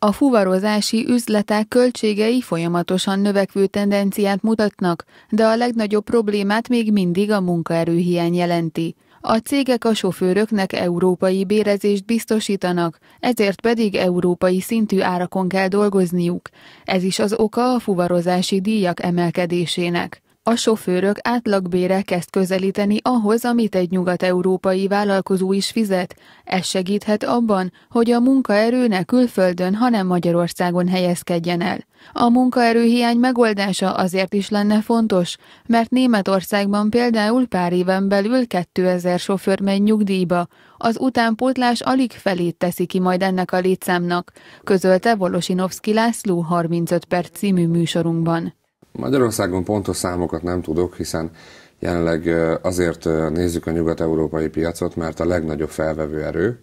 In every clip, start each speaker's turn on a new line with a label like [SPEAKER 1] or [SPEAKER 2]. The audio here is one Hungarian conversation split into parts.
[SPEAKER 1] A fuvarozási üzletek költségei folyamatosan növekvő tendenciát mutatnak, de a legnagyobb problémát még mindig a munkaerőhiány jelenti. A cégek a sofőröknek európai bérezést biztosítanak, ezért pedig európai szintű árakon kell dolgozniuk. Ez is az oka a fuvarozási díjak emelkedésének. A sofőrök átlagbére kezd közelíteni ahhoz, amit egy nyugat-európai vállalkozó is fizet. Ez segíthet abban, hogy a munkaerő ne külföldön, hanem Magyarországon helyezkedjen el. A munkaerőhiány megoldása azért is lenne fontos, mert Németországban például pár éven belül 2000 sofőr megy nyugdíjba, az utánpótlás alig felét teszi ki majd ennek a létszámnak, közölte Volosinovszki László 35 perc című műsorunkban.
[SPEAKER 2] Magyarországon pontos számokat nem tudok, hiszen jelenleg azért nézzük a nyugat-európai piacot, mert a legnagyobb felvevő erő,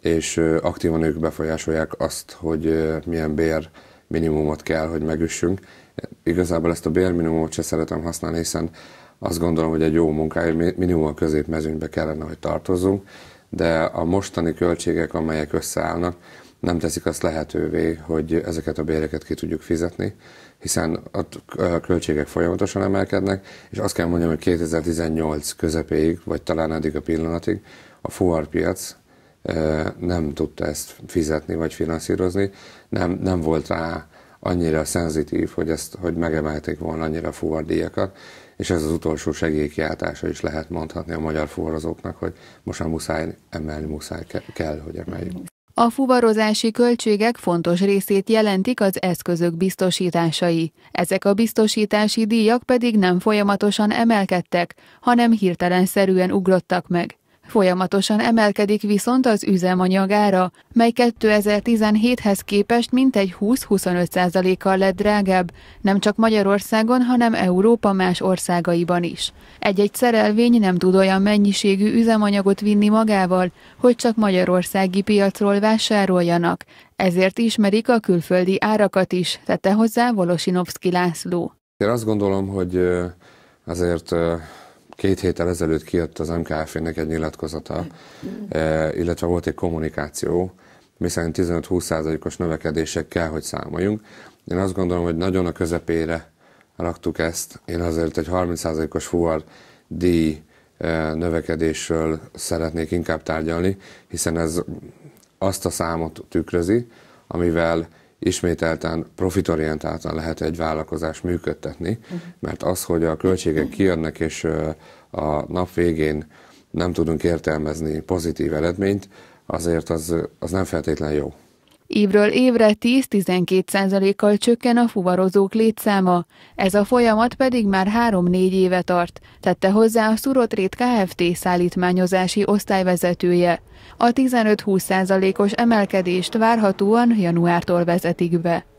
[SPEAKER 2] és aktívan ők befolyásolják azt, hogy milyen bér minimumot kell, hogy megüssünk. Igazából ezt a bérminimumot se szeretem használni, hiszen azt gondolom, hogy egy jó munkáért minimum a középmezőnybe kellene, hogy tartozzunk, de a mostani költségek, amelyek összeállnak, nem teszik azt lehetővé, hogy ezeket a béreket ki tudjuk fizetni, hiszen a költségek folyamatosan emelkednek, és azt kell mondjam, hogy 2018 közepéig, vagy talán eddig a pillanatig a fuvarpiac nem tudta ezt fizetni vagy finanszírozni, nem, nem volt rá annyira szenzitív, hogy, ezt, hogy megemelték volna annyira a fuvardíjakat, és ez az utolsó segélykiáltása is lehet mondhatni a magyar fuvarozóknak, hogy most már muszáj emelni, muszáj kell, hogy emeljük.
[SPEAKER 1] A fuvarozási költségek fontos részét jelentik az eszközök biztosításai. Ezek a biztosítási díjak pedig nem folyamatosan emelkedtek, hanem hirtelen szerűen ugrottak meg. Folyamatosan emelkedik viszont az üzemanyagára, mely 2017-hez képest mintegy 20-25%-kal lett drágább, nem csak Magyarországon, hanem Európa más országaiban is. Egy-egy szerelvény nem tud olyan mennyiségű üzemanyagot vinni magával, hogy csak magyarországi piacról vásároljanak, ezért ismerik a külföldi árakat is, tette hozzá Volosinovszki László.
[SPEAKER 2] Én azt gondolom, hogy azért Két héttel ezelőtt kijött az MKF-nek egy nyilatkozata, mm. eh, illetve volt egy kommunikáció, miszerint 15-20%-os növekedésekkel, hogy számoljunk. Én azt gondolom, hogy nagyon a közepére raktuk ezt. Én azért egy 30%-os fuvar díj eh, növekedésről szeretnék inkább tárgyalni, hiszen ez azt a számot tükrözi, amivel ismételten profitorientáltan lehet egy vállalkozást működtetni, uh-huh. mert az, hogy a költségek kijönnek, és a nap végén nem tudunk értelmezni pozitív eredményt, azért az, az nem feltétlenül jó.
[SPEAKER 1] Évről évre 10-12%-kal csökken a fuvarozók létszáma, ez a folyamat pedig már 3-4 éve tart, tette hozzá a Szurotrét Kft. szállítmányozási osztályvezetője. A 15-20%-os emelkedést várhatóan januártól vezetik be.